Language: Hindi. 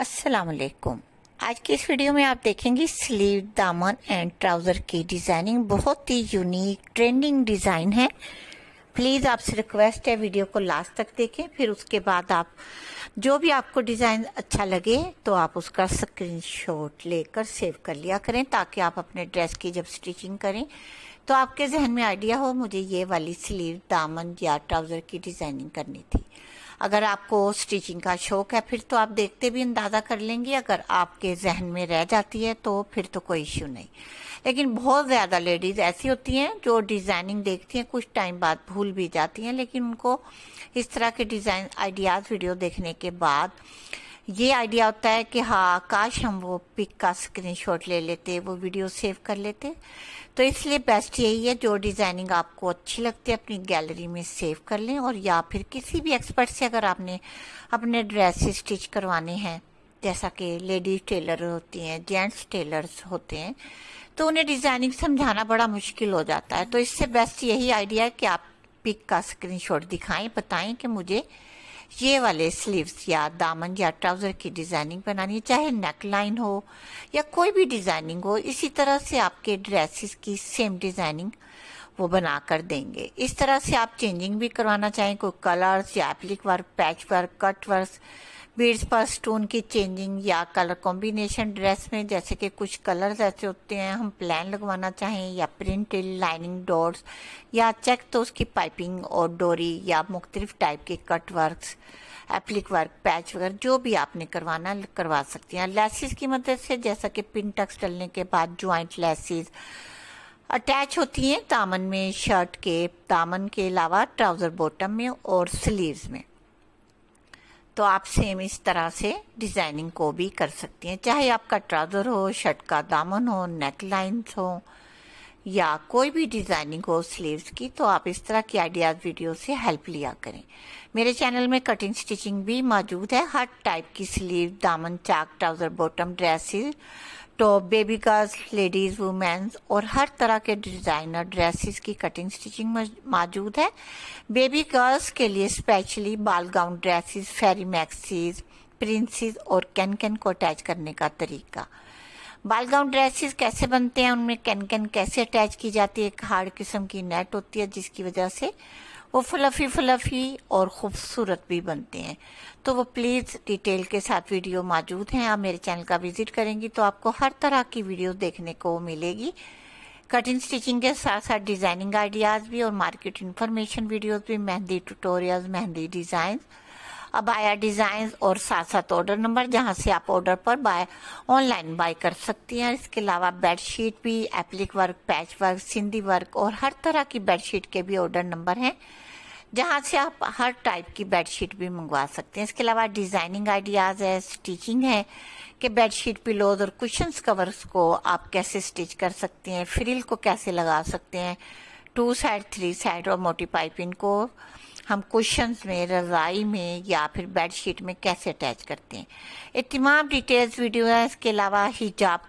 असलम आज की इस वीडियो में आप देखेंगे स्लीव दामन एंड ट्राउज़र की डिज़ाइनिंग बहुत ही यूनिक ट्रेंडिंग डिज़ाइन है प्लीज़ आपसे रिक्वेस्ट है वीडियो को लास्ट तक देखें फिर उसके बाद आप जो भी आपको डिज़ाइन अच्छा लगे तो आप उसका स्क्रीनशॉट लेकर सेव कर लिया करें ताकि आप अपने ड्रेस की जब स्टिचिंग करें तो आपके जहन में आइडिया हो मुझे ये वाली स्लीव दामन या ट्राउज़र की डिज़ाइनिंग करनी थी अगर आपको स्टिचिंग का शौक है फिर तो आप देखते भी अंदाज़ा कर लेंगे अगर आपके जहन में रह जाती है तो फिर तो कोई इश्यू नहीं लेकिन बहुत ज़्यादा लेडीज़ ऐसी होती हैं जो डिज़ाइनिंग देखती हैं कुछ टाइम बाद भूल भी जाती हैं लेकिन उनको इस तरह के डिज़ाइन आइडियाज़ वीडियो देखने के बाद ये आइडिया होता है कि हाँ काश हम वो पिक का स्क्रीन शॉट ले लेते वो वीडियो सेव कर लेते तो इसलिए बेस्ट यही है जो डिज़ाइनिंग आपको अच्छी लगती है अपनी गैलरी में सेव कर लें और या फिर किसी भी एक्सपर्ट से अगर आपने अपने ड्रेस स्टिच करवाने हैं जैसा कि लेडीज टेलर होती हैं जेंट्स टेलर्स होते हैं तो उन्हें डिज़ाइनिंग समझाना बड़ा मुश्किल हो जाता है तो इससे बेस्ट यही आइडिया है कि आप पिक का स्क्रीनशॉट दिखाएं बताएं कि मुझे ये वाले स्लीव्स या दामन या ट्राउज़र की डिज़ाइनिंग बनानी है चाहे नेक लाइन हो या कोई भी डिज़ाइनिंग हो इसी तरह से आपके ड्रेसेस की सेम डिज़ाइनिंग वो बना कर देंगे इस तरह से आप चेंजिंग भी करवाना चाहें कोई कलर्स या applique work patch work cut work beads पर स्टोन की चेंजिंग या कलर कॉम्बिनेशन ड्रेस में जैसे कि कुछ कलर्स ऐसे होते हैं हम प्लान लगवाना चाहें या प्रिंटेड लाइनिंग डॉट्स या चेक तो उसकी पाइपिंग और डोरी या मुख्तलिफ टाइप के cut work applique work patch वगैरह जो भी आपने करवाना करवा सकती हैं लेसिस की मदद मतलब से जैसा कि पिन टक्स डलने के बाद ज्वाइंट लेसिस अटैच होती हैं दामन में शर्ट के दामन के अलावा ट्राउज़र बॉटम में और स्लीव्स में तो आप सेम इस तरह से डिज़ाइनिंग को भी कर सकती हैं चाहे आपका ट्राउज़र हो शर्ट का दामन हो नेक लाइन्स हो या कोई भी डिज़ाइनिंग हो स्लीव्स की तो आप इस तरह की आइडियाज़ वीडियो से हेल्प लिया करें मेरे चैनल में कटिंग स्टिचिंग भी मौजूद है हर टाइप की स्लीव दामन चाक trouser bottom dresses top baby girls ladies womens और हर तरह के डिज़ाइनर ड्रेसेस की कटिंग स्टिचिंग मौजूद है बेबी गर्ल्स के लिए specially ball gown dresses fairy maxis princess और कैन कैन को अटैच करने का तरीका बाल गाउन ड्रेसेस कैसे बनते हैं उनमें कैन कैन कैसे अटैच की जाती है एक हार्ड किस्म की नेट होती है जिसकी वजह से वो फ्लफी फ्लफी और खूबसूरत भी बनते हैं तो वो प्लीज़ डिटेल के साथ वीडियो मौजूद हैं आप मेरे चैनल का विजिट करेंगी तो आपको हर तरह की वीडियो देखने को मिलेगी कटिंग स्टिचिंग के साथ साथ डिज़ाइनिंग आइडियाज़ भी और मार्केट इन्फॉर्मेशन वीडियोज़ भी मेहंदी ट्यूटोरियल्स मेहंदी डिज़ाइन अबाया डिज़ाइन और साथ साथ ऑर्डर नंबर जहाँ से आप ऑर्डर पर बाय ऑनलाइन बाय कर सकती हैं इसके अलावा बेडशीट भी applique work patch work Sindhi work और हर तरह की बेडशीट के भी ऑर्डर नंबर हैं जहाँ से आप हर टाइप की बेडशीट भी मंगवा सकते हैं इसके अलावा डिज़ाइनिंग आइडियाज़ है स्टिचिंग है कि बेडशीट पिलोज और कुशन कवर्स को आप कैसे स्टिच कर सकते हैं फ्रिल को कैसे लगा सकते हैं टू साइड थ्री साइड और मोटी पाइपिंग को हम क्वेश्चन में रज़ाई में या फिर बेड शीट में कैसे अटैच करते हैं ये तमाम डिटेल्स वीडियो है इसके अलावा हिजाब